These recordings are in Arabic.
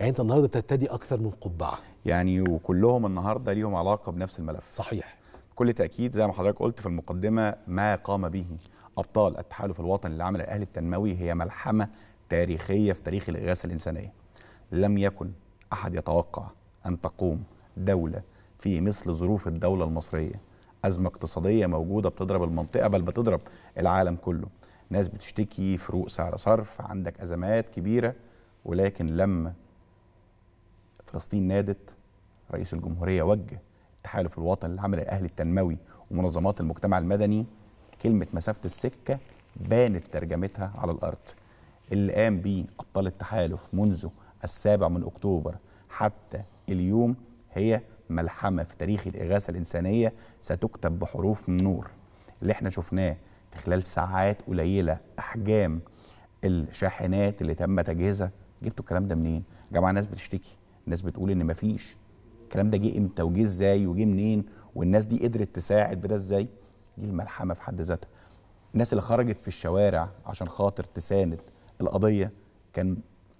يعني انت النهارده ترتدي اكثر من قبعه يعني وكلهم النهارده ليهم علاقه بنفس الملف صحيح بكل تاكيد زي ما حضرتك قلت في المقدمه ما قام به ابطال التحالف الوطني للعمل الاهلي التنموي هي ملحمه تاريخيه في تاريخ الاغاثه الانسانيه لم يكن احد يتوقع ان تقوم دوله في مثل ظروف الدوله المصريه ازمه اقتصاديه موجوده بتضرب المنطقه بل بتضرب العالم كله ناس بتشتكي فروق سعر صرف عندك ازمات كبيره ولكن لما فلسطين نادت رئيس الجمهورية وجه التحالف الوطني للعمل الأهلي التنموي ومنظمات المجتمع المدني كلمة مسافة السكة بانت ترجمتها على الأرض اللي قام بيه أبطال التحالف منذ السابع من أكتوبر حتى اليوم هي ملحمة في تاريخ الإغاثة الإنسانية ستكتب بحروف من نور اللي احنا شفناه في خلال ساعات قليلة أحجام الشاحنات اللي تم تجهيزها جبتوا الكلام ده منين؟ جماعة ناس بتشتكي الناس بتقول ان مفيش الكلام ده جه امتى وجه ازاي وجه منين والناس دي قدرت تساعد بده ازاي دي الملحمه في حد ذاتها الناس اللي خرجت في الشوارع عشان خاطر تساند القضيه كان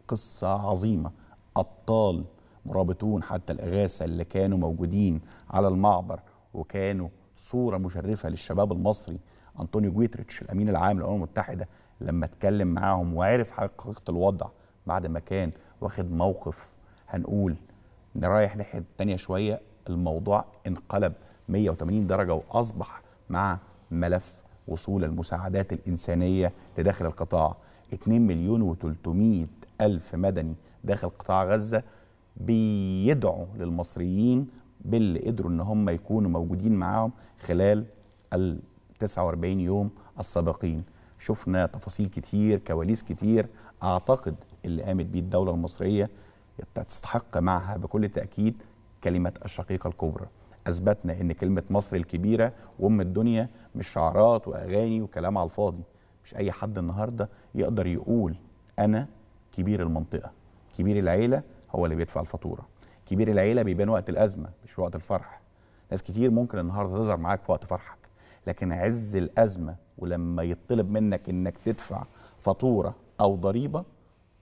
قصه عظيمه ابطال مرابطون حتى الاغاثه اللي كانوا موجودين على المعبر وكانوا صوره مشرفه للشباب المصري انطونيو جويتريتش الامين العام للامم المتحده لما اتكلم معاهم وعرف حقيقه الوضع بعد ما كان واخد موقف هنقول نرايح ناحية تانية شويه الموضوع انقلب 180 درجه واصبح مع ملف وصول المساعدات الانسانيه لداخل القطاع 2 مليون و300 الف مدني داخل قطاع غزه بيدعوا للمصريين باللي قدروا ان هم يكونوا موجودين معاهم خلال ال 49 يوم السابقين شفنا تفاصيل كتير كواليس كتير اعتقد اللي قامت بيه الدوله المصريه تستحق معها بكل تأكيد كلمة الشقيقة الكبرى أثبتنا أن كلمة مصر الكبيرة وأم الدنيا مش شعارات وأغاني وكلام على الفاضي مش أي حد النهاردة يقدر يقول أنا كبير المنطقة كبير العيلة هو اللي بيدفع الفاتورة كبير العيلة بيبان وقت الأزمة مش وقت الفرح ناس كتير ممكن النهاردة تظهر معاك في وقت فرحك لكن عز الأزمة ولما يطلب منك أنك تدفع فاتورة أو ضريبة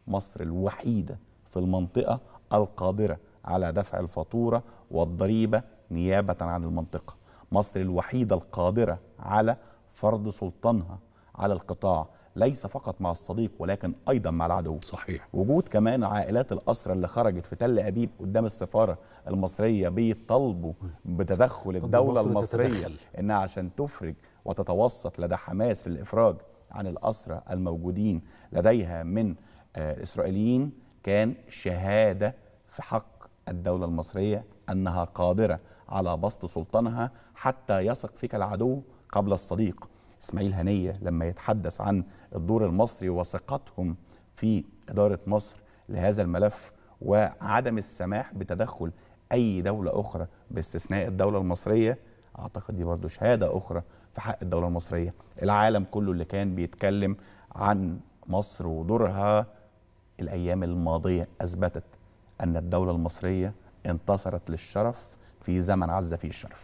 مصر الوحيدة في المنطقة القادرة على دفع الفاتورة والضريبة نيابة عن المنطقة مصر الوحيدة القادرة على فرض سلطانها على القطاع ليس فقط مع الصديق ولكن ايضا مع العدو صحيح وجود كمان عائلات الاسرى اللي خرجت في تل ابيب قدام السفاره المصريه بيطالبوا بتدخل الدوله المصريه تتدخل. انها عشان تفرج وتتوسط لدى حماس للافراج عن الاسرى الموجودين لديها من آه، اسرائيليين كان شهادة في حق الدولة المصرية أنها قادرة على بسط سلطانها حتى يثق فيك العدو قبل الصديق إسماعيل هنية لما يتحدث عن الدور المصري وثقتهم في إدارة مصر لهذا الملف وعدم السماح بتدخل أي دولة أخرى باستثناء الدولة المصرية أعتقد دي برضو شهادة أخرى في حق الدولة المصرية العالم كله اللي كان بيتكلم عن مصر ودورها الأيام الماضية أثبتت أن الدولة المصرية انتصرت للشرف في زمن عز فيه الشرف